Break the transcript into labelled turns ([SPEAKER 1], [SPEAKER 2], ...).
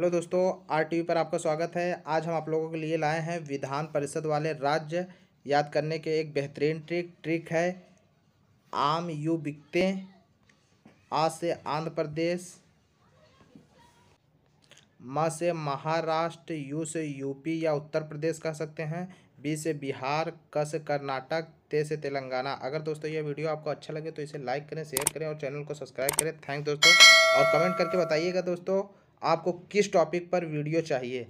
[SPEAKER 1] hello दोस्तों R T पर आपका स्वागत है आज हम आप लोगों के लिए लाए हैं विधान परिषद वाले राज्य याद करने के एक बेहतरीन ट्रिक ट्रिक है आम यू बिकते आ से आंध्र प्रदेश म से महाराष्ट्र यू से यूपी या उत्तर प्रदेश कह सकते हैं बी से बिहार क से कर्नाटक ते से तेलंगाना अगर दोस्तों ये वीडियो आपको अच्छा लगे तो इसे लाइक करें शेयर करें और चैनल को सब्सक्राइब करें थैंक दोस्तों और कमेंट करके बताइएगा दोस्तों आपको किस टॉपिक पर वीडियो चाहिए